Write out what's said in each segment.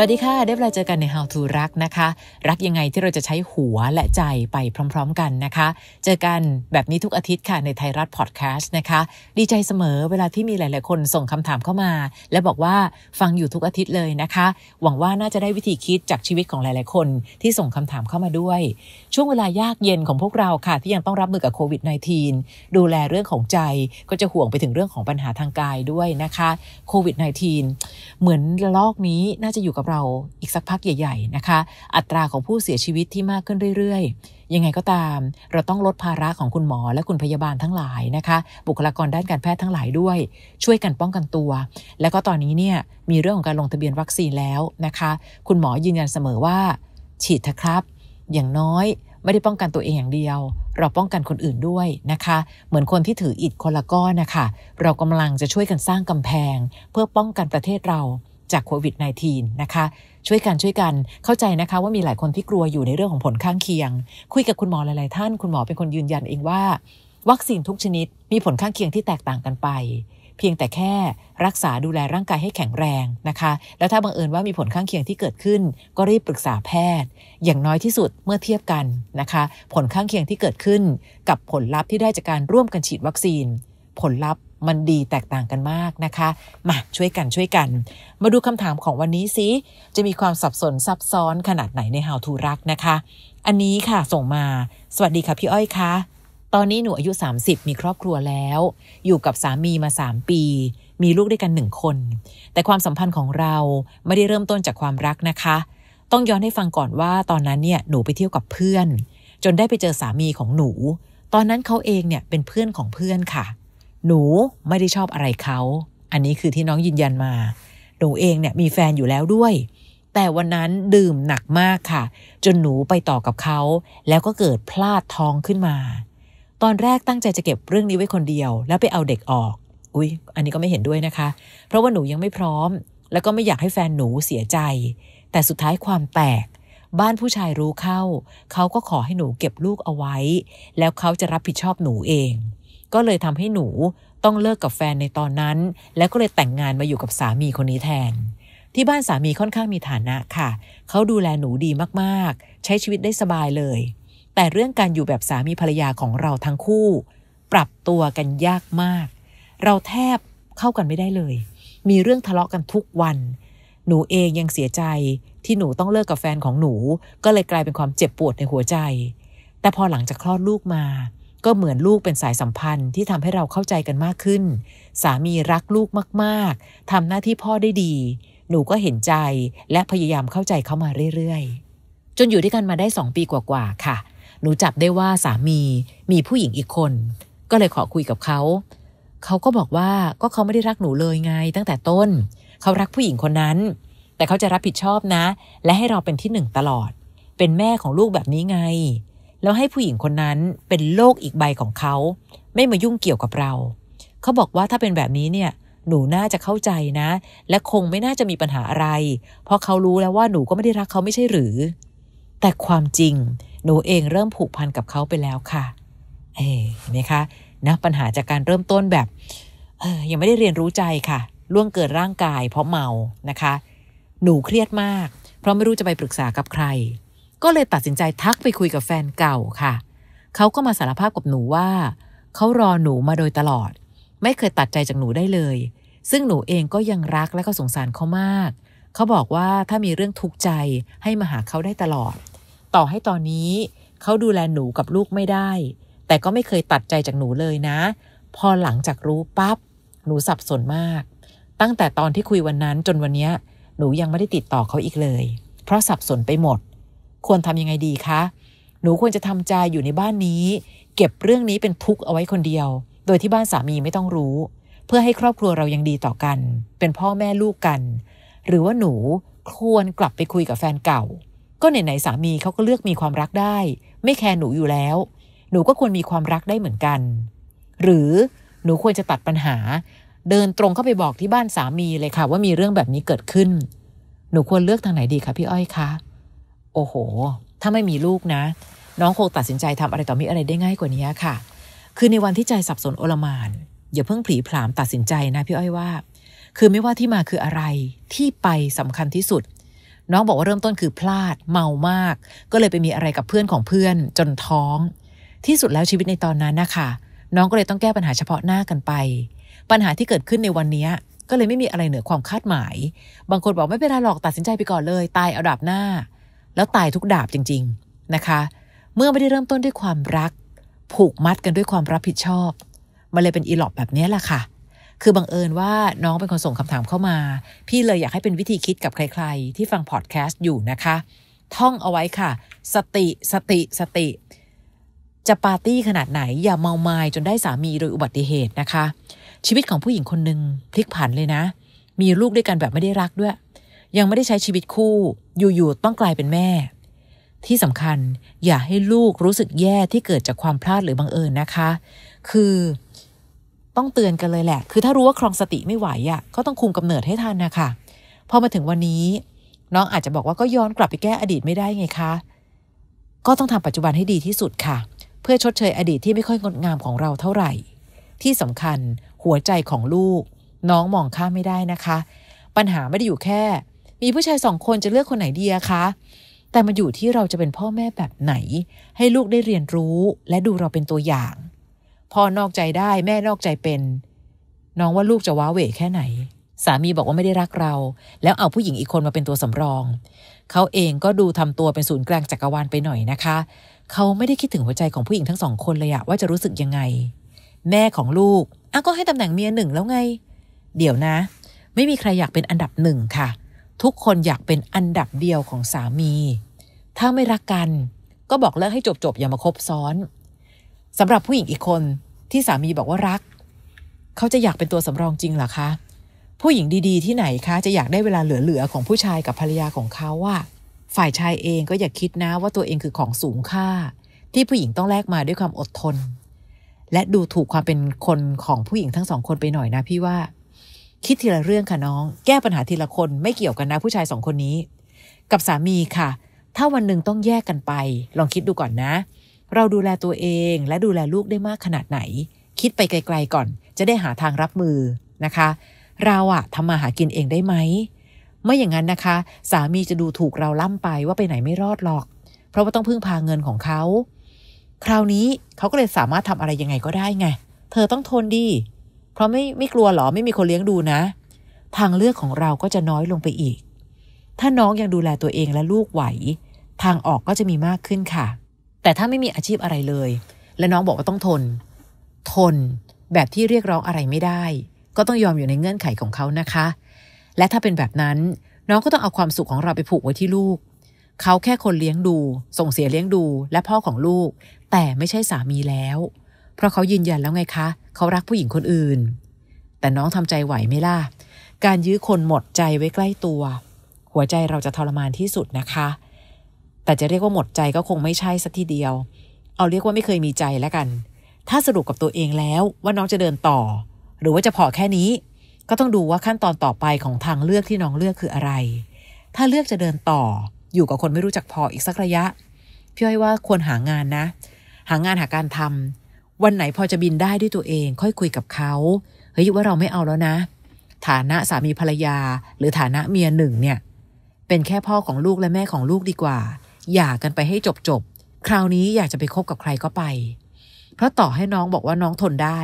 สวัสดีค่ะได้เวลาเจอกันใน How to รักนะคะ รักยังไงที่เราจะใช้หัวและใจไปพร้อมๆกันนะคะ เจอกันแบบนี้ทุกอาทิตย์ค่ะ ในไทยรัฐพอดแคสต์นะคะ ดีใจเสมอเวลาที่มีหลายๆคนส่งคำถามเข้ามา และบอกว่าฟังอยู่ทุกอาทิตย์เลยนะคะ หวังว่าน่าจะได้วิธีคิดจากชีวิตของหลายๆคนที่ส่งคำถามเข้ามาด้วย ช่วงเวลายากเย็นของพวกเราค่ะที่ยังต้องรับมือกับโควิด -19 ดูแลเรื่องของใจก็จะห่วงไปถึงเรื่องของปัญหาทางกายด้วยนะคะโควิด -19 เหมือนลอกนี้น่าจะอยู่กับเราอีกสักพักใหญ่ๆนะคะ อัตราของผู้เสียชีวิตที่มากขึ้นเรื่อยๆ ยังไงก็ตาม เราต้องลดภาระของคุณหมอและคุณพยาบาลทั้งหลายนะคะ บุคลากรด้านการแพทย์ทั้งหลายด้วย ช่วยกันป้องกันตัว แล้วก็ตอนนี้เนี่ยมีเรื่องของการลงทะเบียนวัคซีนแล้วนะคะ คุณหมอยืนยันเสมอว่า ฉีดเถอะครับ อย่างน้อยไม่ได้ป้องกันตัวเองอย่างเดียว เราป้องกันคนอื่นด้วยนะคะ เหมือนคนที่ถืออิฐคนละก้อนนะคะ เรากำลังจะช่วยกันสร้างกำแพง เพื่อป้องกันประเทศเราจากโควิด -19 นะคะ ช่วยกันช่วยกันเข้าใจนะคะว่ามีหลายคนที่กลัวอยู่ในเรื่องของผลข้างเคียง คุยกับคุณหมอหลายๆ ท่าน คุณหมอเป็นคนยืนยันเองว่า วัคซีนทุกชนิด มีผลข้างเคียงที่แตกต่างกันไป เพียงแต่แค่รักษาดูแลร่างกายให้แข็งแรงนะคะแล้วถ้าบังเอิญว่ามีผลข้างเคียงที่เกิดขึ้นก็รีบปรึกษาแพทย์ อย่างน้อยที่สุดเมื่อเทียบกันนะคะผลข้างเคียงที่เกิดขึ้นกับผลลัพธ์ที่ได้จากการร่วมกันฉีดวัคซีน ผลลัพธมันดีแตกต่างกันมากนะคะ มาช่วยกันช่วยกัน มาดูคำถามของวันนี้สิ จะมีความสับสนซับซ้อนขนาดไหนใน How to รักนะคะ อันนี้ค่ะ ส่งมา สวัสดีค่ะ พี่อ้อยคะ ตอนนี้หนูอายุ 30 มีครอบครัวแล้ว อยู่กับสามีมา 3 ปี มีลูกด้วยกันหนึ่งคน แต่ความสัมพันธ์ของเรา ไม่ได้เริ่มต้นจากความรักนะคะ ต้องย้อนให้ฟังก่อนว่าตอนนั้นเนี่ยหนูไปเที่ยวกับเพื่อน จนได้ไปเจอสามีของหนู ตอนนั้นเขาเองเนี่ยเป็นเพื่อนของเพื่อนค่ะหนูไม่ได้ชอบอะไรเขา อันนี้คือที่น้องยืนยันมา หนูเองเนี่ยมีแฟนอยู่แล้วด้วย แต่วันนั้นดื่มหนักมากค่ะ จนหนูไปต่อกับเขา แล้วก็เกิดพลาดท้องขึ้นมา ตอนแรกตั้งใจจะเก็บเรื่องนี้ไว้คนเดียว แล้วไปเอาเด็กออก อุ๊ย อันนี้ก็ไม่เห็นด้วยนะคะ เพราะว่าหนูยังไม่พร้อม แล้วก็ไม่อยากให้แฟนหนูเสียใจ แต่สุดท้ายความแตก บ้านผู้ชายรู้เข้าเขาก็ขอให้หนูเก็บลูกเอาไว้ แล้วเขาจะรับผิดชอบหนูเองก็เลยทำให้หนูต้องเลิกกับแฟนในตอนนั้น แล้วก็เลยแต่งงานมาอยู่กับสามีคนนี้แทน ที่บ้านสามีค่อนข้างมีฐานะค่ะ เขาดูแลหนูดีมากๆ ใช้ชีวิตได้สบายเลย แต่เรื่องการอยู่แบบสามีภรรยาของเราทั้งคู่ ปรับตัวกันยากมาก เราแทบเข้ากันไม่ได้เลย มีเรื่องทะเลาะกันทุกวัน หนูเองยังเสียใจที่หนูต้องเลิกกับแฟนของหนู ก็เลยกลายเป็นความเจ็บปวดในหัวใจ แต่พอหลังจากคลอดลูกมาก็เหมือนลูกเป็นสายสัมพันธ์ที่ทำให้เราเข้าใจกันมากขึ้น สามีรักลูกมากๆ ทำหน้าที่พ่อได้ดี หนูก็เห็นใจและพยายามเข้าใจเขามาเรื่อยๆ จนอยู่ด้วยกันมาได้สองปีกว่าๆ ค่ะ หนูจับได้ว่าสามี มีผู้หญิงอีกคน ก็เลยขอคุยกับเขา เขาก็บอกว่าก็เขาไม่ได้รักหนูเลยไงตั้งแต่ต้น เขารักผู้หญิงคนนั้น แต่เขาจะรับผิดชอบนะ และให้เราเป็นที่หนึ่งตลอด เป็นแม่ของลูกแบบนี้ไงแล้วให้ผู้หญิงคนนั้นเป็นโลกอีกใบของเขา ไม่มายุ่งเกี่ยวกับเรา เขาบอกว่าถ้าเป็นแบบนี้เนี่ย หนูน่าจะเข้าใจนะ และคงไม่น่าจะมีปัญหาอะไร เพราะเขารู้แล้วว่าหนูก็ไม่ได้รักเขาไม่ใช่หรือ แต่ความจริง หนูเองเริ่มผูกพันกับเขาไปแล้วค่ะ เอ๋เห็นไหมคะนะปัญหาจากการเริ่มต้นแบบเออยังไม่ได้เรียนรู้ใจค่ะล่วงเกิดร่างกาย เพราะเมานะคะ หนูเครียดมาก เพราะไม่รู้จะไปปรึกษากับใครก็เลยตัดสินใจทักไปคุยกับแฟนเก่าค่ะ เขาก็มาสารภาพกับหนูว่า เขารอหนูมาโดยตลอด ไม่เคยตัดใจจากหนูได้เลย ซึ่งหนูเองก็ยังรักและก็สงสารเขามาก เขาบอกว่าถ้ามีเรื่องทุกข์ใจให้มาหาเขาได้ตลอด ต่อให้ตอนนี้เขาดูแลหนูกับลูกไม่ได้ แต่ก็ไม่เคยตัดใจจากหนูเลยนะ พอหลังจากรู้ปับ๊บ หนูสับสนมาก ตั้งแต่ตอนที่คุยวันนั้นจนวันนี้หนูยังไม่ได้ติดต่อเขาอีกเลย เพราะสับสนไปหมดควรทำยังไงดีคะ หนูควรจะทำใจอยู่ในบ้านนี้ เก็บเรื่องนี้เป็นทุกข์เอาไว้คนเดียว โดยที่บ้านสามีไม่ต้องรู้ เพื่อให้ครอบครัวเรายังดีต่อกัน เป็นพ่อแม่ลูกกัน หรือว่าหนูควรกลับไปคุยกับแฟนเก่า ก็ไหนๆสามีเขาก็เลือกมีความรักได้ ไม่แคร์หนูอยู่แล้ว หนูก็ควรมีความรักได้เหมือนกัน หรือหนูควรจะตัดปัญหา เดินตรงเข้าไปบอกที่บ้านสามีเลยค่ะ ว่ามีเรื่องแบบนี้เกิดขึ้น หนูควรเลือกทางไหนดีคะพี่อ้อยคะโอ้โห ถ้าไม่มีลูกนะ น้องคงตัดสินใจทำอะไรต่อมีอะไรได้ง่ายกว่านี้ค่ะ คือในวันที่ใจสับสนโอลมาน อย่าเพิ่งผีผลามตัดสินใจนะพี่อ้อยว่า คือไม่ว่าที่มาคืออะไรที่ไปสำคัญที่สุด น้องบอกว่าเริ่มต้นคือพลาดเมามาก ก็เลยไปมีอะไรกับเพื่อนของเพื่อนจนท้อง ที่สุดแล้วชีวิตในตอนนั้นนะคะน้องก็เลยต้องแก้ปัญหาเฉพาะหน้ากันไป ปัญหาที่เกิดขึ้นในวันนี้ก็เลยไม่มีอะไรเหนือความคาดหมาย บางคนบอกไม่เป็นไรหรอกตัดสินใจไปก่อนเลยตายเอาดับหน้าแล้วตายทุกดาบจริง ๆนะคะ เมื่อไม่ได้เริ่มต้นด้วยความรัก ผูกมัดกันด้วยความรับผิดชอบ มันเลยเป็นอีหลอบแบบนี้แหละค่ะ คือบังเอิญว่าน้องเป็นคนส่งคำถามเข้ามา พี่เลยอยากให้เป็นวิธีคิดกับใคร ๆ ที่ฟังพอดแคสต์อยู่นะคะ ท่องเอาไว้ค่ะ สติสติสติ จะปาร์ตี้ขนาดไหนอย่าเมามายจนได้สามีโดยอุบัติเหตุนะคะ ชีวิตของผู้หญิงคนหนึ่งพลิกผันเลยนะ มีลูกด้วยกันแบบไม่ได้รักด้วย ยังไม่ได้ใช้ชีวิตคู่อยู่ๆต้องกลายเป็นแม่ ที่สำคัญอย่าให้ลูกรู้สึกแย่ที่เกิดจากความพลาดหรือบังเอิญนะคะ คือต้องเตือนกันเลยแหละ คือถ้ารู้ว่าครองสติไม่ไหวอะ่ะก็ต้องคุมกำเนิดให้ทันนะคะพอมาถึงวันนี้น้องอาจจะบอกว่าก็ย้อนกลับไปแก้อดีตไม่ได้ไงคะ ก็ต้องทำปัจจุบันให้ดีที่สุดค่ะ เพื่อชดเชยอดีตที่ไม่ค่อยงดงามของเราเท่าไหร่ ที่สำคัญหัวใจของลูกน้องมองข้ามไม่ได้นะคะ ปัญหาไม่ได้อยู่แค่มีผู้ชายสองคนจะเลือกคนไหนดีอะคะ แต่มันอยู่ที่เราจะเป็นพ่อแม่แบบไหน ให้ลูกได้เรียนรู้และดูเราเป็นตัวอย่าง พ่อนอกใจได้แม่นอกใจเป็นน้องว่าลูกจะว้าเหวแค่ไหน สามีบอกว่าไม่ได้รักเรา แล้วเอาผู้หญิงอีกคนมาเป็นตัวสำรองเขาเองก็ดูทำตัวเป็นศูนย์กลางจักรวาลไปหน่อยนะคะเขาไม่ได้คิดถึงหัวใจของผู้หญิงทั้งสองคนเลยอะว่าจะรู้สึกยังไง แม่ของลูก อ้าก็ให้ตำแหน่งเมียหนึ่งแล้วไง เดี๋ยวนะ ไม่มีใครอยากเป็นอันดับหนึ่งค่ะทุกคนอยากเป็นอันดับเดียวของสามี ถ้าไม่รักกันก็บอกเลิกให้จบๆอย่ามาคบซ้อน สำหรับผู้หญิงอีกคนที่สามีบอกว่ารัก เขาจะอยากเป็นตัวสำรองจริงหรอคะ ผู้หญิงดีๆที่ไหนคะจะอยากได้เวลาเหลือๆของผู้ชายกับภรรยาของเขาว่า ฝ่ายชายเองก็อย่าคิดนะว่าตัวเองคือของสูงค่า ที่ผู้หญิงต้องแลกมาด้วยความอดทน และดูถูกความเป็นคนของผู้หญิงทั้งสองคนไปหน่อยนะพี่ว่าคิดทีละเรื่องค่ะ น้อง แก้ปัญหาทีละคนไม่เกี่ยวกันนะผู้ชายสองคนนี้ กับสามีค่ะ ถ้าวันหนึ่งต้องแยกกันไป ลองคิดดูก่อนนะ เราดูแลตัวเองและดูแลลูกได้มากขนาดไหน คิดไปไกล ๆก่อนจะได้หาทางรับมือนะคะเราอะทำมาหากินเองได้ไหมไม่อย่างนั้นนะคะ สามีจะดูถูกเราล่ำไปว่าไปไหนไม่รอดหรอก เพราะว่าต้องพึ่งพาเงินของเขา คราวนี้เขาก็เลยสามารถทำอะไรยังไงก็ได้ไงเธอต้องทนดีเพราะไม่ไม่กลัวหรอไม่มีคนเลี้ยงดูนะทางเลือกของเราก็จะน้อยลงไปอีก ถ้าน้องยังดูแลตัวเองและลูกไหวทางออกก็จะมีมากขึ้นค่ะ แต่ถ้าไม่มีอาชีพอะไรเลย และน้องบอกว่าต้องทน ทน แบบที่เรียกร้องอะไรไม่ได้ ก็ต้องยอมอยู่ในเงื่อนไขของเขานะคะ และถ้าเป็นแบบนั้น น้องก็ต้องเอาความสุขของเราไปผูกไว้ที่ลูกเขาแค่คนเลี้ยงดู ส่งเสียเลี้ยงดูและพ่อของลูก แต่ไม่ใช่สามีแล้วเพราะเขายืนยันแล้วไงคะ เขารักผู้หญิงคนอื่น แต่น้องทำใจไหวไหมล่ะ การยื้อคนหมดใจไว้ใกล้ตัว หัวใจเราจะทรมานที่สุดนะคะ แต่จะเรียกว่าหมดใจก็คงไม่ใช่สักทีเดียว เอาเรียกว่าไม่เคยมีใจแล้วกัน ถ้าสรุปกับตัวเองแล้วว่าน้องจะเดินต่อ หรือว่าจะพอแค่นี้ ก็ต้องดูว่าขั้นตอนต่อไปของทางเลือกที่น้องเลือกคืออะไร ถ้าเลือกจะเดินต่อ อยู่กับคนไม่รู้จักพออีกสักระยะพี่อ้อยว่าควรหางานนะ หางานหาการทำวันไหนพอจะบินได้ด้วยตัวเอง ค่อยคุยกับเขาเฮ้ยว่าเราไม่เอาแล้วนะ ฐานะสามีภรรยา หรือฐานะเมียหนึ่งเนี่ย เป็นแค่พ่อของลูกและแม่ของลูกดีกว่า อย่ากันไปให้จบจบคราวนี้อยากจะไปคบกับใครก็ไป เพราะต่อให้น้องบอกว่าน้องทนได้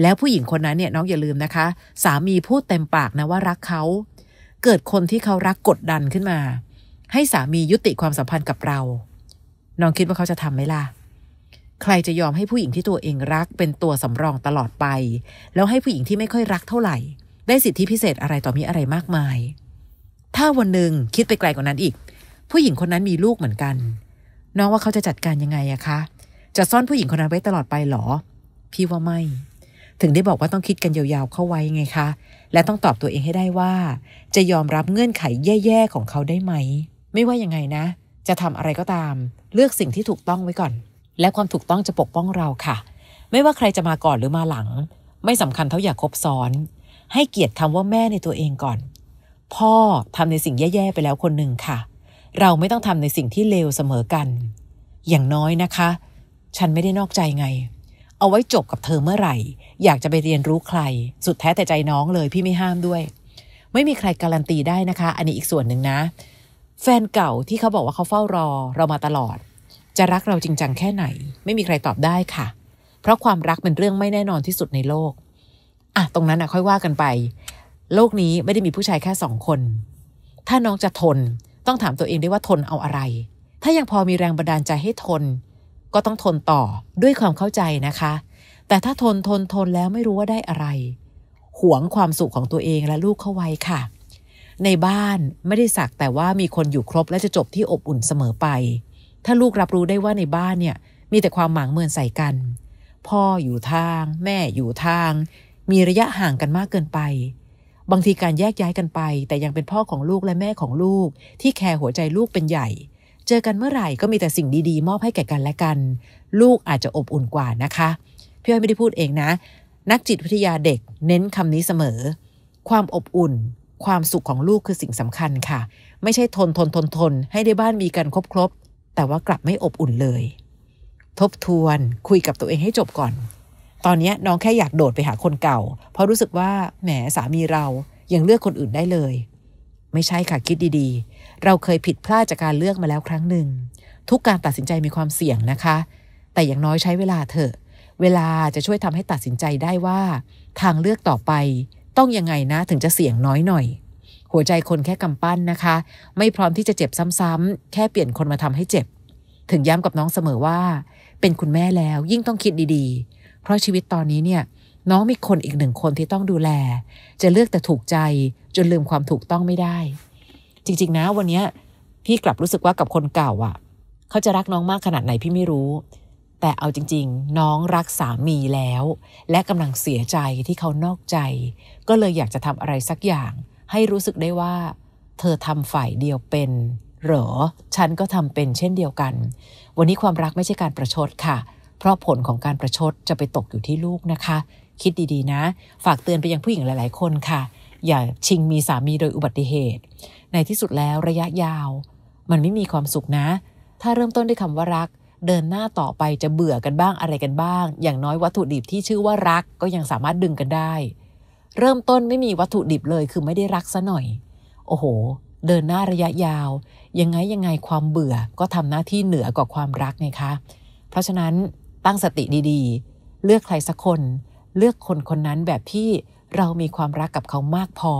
แล้วผู้หญิงคนนั้นเนี่ยน้องอย่าลืมนะคะ สามีพูดเต็มปากนะว่ารักเขา เกิดคนที่เขารักกดดันขึ้นมา ให้สามียุติความสัมพันธ์กับเรา น้องคิดว่าเขาจะทำไหมล่ะใครจะยอมให้ผู้หญิงที่ตัวเองรักเป็นตัวสำรองตลอดไป แล้วให้ผู้หญิงที่ไม่ค่อยรักเท่าไหร่ ได้สิทธิพิเศษอะไรต่อมีอะไรมากมาย ถ้าวันหนึ่งคิดไปไกลกว่านั้นอีก ผู้หญิงคนนั้นมีลูกเหมือนกัน น้องว่าเขาจะจัดการยังไงอะคะ จะซ่อนผู้หญิงคนนั้นไว้ตลอดไปหรอ พี่ว่าไม่ ถึงได้บอกว่าต้องคิดกันยาวๆเข้าไว้ไงคะ และต้องตอบตัวเองให้ได้ว่า จะยอมรับเงื่อนไขแย่ๆของเขาได้ไหม ไม่ว่ายังไงนะ จะทำอะไรก็ตามเลือกสิ่งที่ถูกต้องไว้ก่อนและความถูกต้องจะปกป้องเราค่ะ ไม่ว่าใครจะมาก่อนหรือมาหลัง ไม่สำคัญเท่าอย่าคบซ้อน ให้เกียรติคำว่าแม่ในตัวเองก่อน พ่อทำในสิ่งแย่ๆไปแล้วคนหนึ่งค่ะ เราไม่ต้องทำในสิ่งที่เลวเสมอกัน อย่างน้อยนะคะ ฉันไม่ได้นอกใจไง เอาไว้จบกับเธอเมื่อไหร่ อยากจะไปเรียนรู้ใคร สุดแท้แต่ใจน้องเลยพี่ไม่ห้ามด้วย ไม่มีใครการันตีได้นะคะ อันนี้อีกส่วนหนึ่งนะ แฟนเก่าที่เขาบอกว่าเขาเฝ้ารอเรามาตลอดจะรักเราจริงจังแค่ไหน ไม่มีใครตอบได้ค่ะ เพราะความรักเป็นเรื่องไม่แน่นอนที่สุดในโลกอ่ะตรงนั้น่ะค่อยว่ากันไป โลกนี้ไม่ได้มีผู้ชายแค่สองคน ถ้าน้องจะทนต้องถามตัวเองได้ว่าทนเอาอะไร ถ้ายังพอมีแรงบันดาลใจให้ทน ก็ต้องทนต่อด้วยความเข้าใจนะคะ แต่ถ้าทนทนทนแล้วไม่รู้ว่าได้อะไร หวงความสุขของตัวเองและลูกเข้าไว้ค่ะ ในบ้านไม่ได้สักแต่ว่ามีคนอยู่ครบและจะจบที่อบอุ่นเสมอไปถ้าลูกรับรู้ได้ว่าในบ้านเนี่ยมีแต่ความหมางเมินใส่กัน พ่ออยู่ทาง แม่อยู่ทาง มีระยะห่างกันมากเกินไป บางทีการแยกย้ายกันไป แต่ยังเป็นพ่อของลูกและแม่ของลูก ที่แคร์หัวใจลูกเป็นใหญ่ เจอกันเมื่อไหร่ก็มีแต่สิ่งดีๆ มอบให้แก่กันและกัน ลูกอาจจะอบอุ่นกว่านะคะพี่อ้อยไม่ได้พูดเองนะ นักจิตวิทยาเด็กเน้นคำนี้เสมอ ความอบอุ่น ความสุขของลูกคือสิ่งสำคัญค่ะ ไม่ใช่ทนทนทนทนให้ได้บ้านมีกันครบครบแต่ว่ากลับไม่อบอุ่นเลย ทบทวนคุยกับตัวเองให้จบก่อน ตอนนี้น้องแค่อยากโดดไปหาคนเก่า เพราะรู้สึกว่าแหมสามีเรายังเลือกคนอื่นได้เลย ไม่ใช่ค่ะคิดดีๆ เราเคยผิดพลาดจากการเลือกมาแล้วครั้งหนึ่งทุกการตัดสินใจมีความเสี่ยงนะคะ แต่อย่างน้อยใช้เวลาเถอะ เวลาจะช่วยทำให้ตัดสินใจได้ว่า ทางเลือกต่อไปต้องยังไงนะถึงจะเสี่ยงน้อยหน่อยหัวใจคนแค่กำปั้นนะคะ ไม่พร้อมที่จะเจ็บซ้ำๆ แค่เปลี่ยนคนมาทำให้เจ็บ ถึงย้ำกับน้องเสมอว่า เป็นคุณแม่แล้วยิ่งต้องคิดดีๆ เพราะชีวิตตอนนี้เนี่ยน้องมีคนอีกหนึ่งคนที่ต้องดูแล จะเลือกแต่ถูกใจจนลืมความถูกต้องไม่ได้ จริงๆนะ วันนี้พี่กลับรู้สึกว่ากับคนเก่าอะ่ะ เขาจะรักน้องมากขนาดไหนพี่ไม่รู้ แต่เอาจริงๆ น้องรักสามีแล้ว และกำลังเสียใจที่เขานอกใจ ก็เลยอยากจะทำอะไรสักอย่างให้รู้สึกได้ว่าเธอทำฝ่ายเดียวเป็นหรอ ฉันก็ทำเป็นเช่นเดียวกัน วันนี้ความรักไม่ใช่การประชดค่ะ เพราะผลของการประชดจะไปตกอยู่ที่ลูกนะคะ คิดดีๆ นะ ฝากเตือนไปยังผู้หญิงหลายๆคนค่ะ อย่าชิงมีสามีโดยอุบัติเหตุ ในที่สุดแล้วระยะยาว มันไม่มีความสุขนะ ถ้าเริ่มต้นด้วยคำว่ารัก เดินหน้าต่อไปจะเบื่อกันบ้างอะไรกันบ้าง อย่างน้อยวัตถุดิบที่ชื่อว่ารักก็ยังสามารถดึงกันได้เริ่มต้นไม่มีวัตถุดิบเลยคือไม่ได้รักซะหน่อย โอ้โห เดินหน้าระยะยาว ยังไงยังไงความเบื่อก็ทำหน้าที่เหนือกว่าความรักไงคะ เพราะฉะนั้นตั้งสติดีๆ เลือกใครสักคนเลือกคนคนนั้นแบบที่เรามีความรักกับเขามากพอ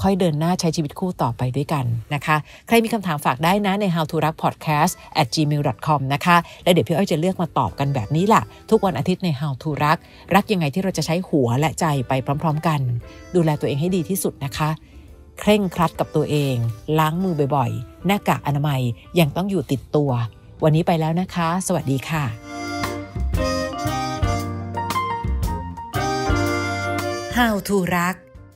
ค่อยเดินหน้าใช้ชีวิตคู่ต่อไปด้วยกันนะคะ ใครมีคำถามฝากได้นะใน how to รัก podcast at gmail com นะคะ และเดี๋ยวพี่อ้อยจะเลือกมาตอบกันแบบนี้ล่ะ ทุกวันอาทิตย์ใน how to รักรักยังไงที่เราจะใช้หัวและใจไปพร้อม ๆ กัน ดูแลตัวเองให้ดีที่สุดนะคะ เคร่งครัดกับตัวเอง ล้างมือบ่อยๆหน้ากากอนามัยยังต้องอยู่ติดตัว วันนี้ไปแล้วนะคะ สวัสดีค่ะ How to รัก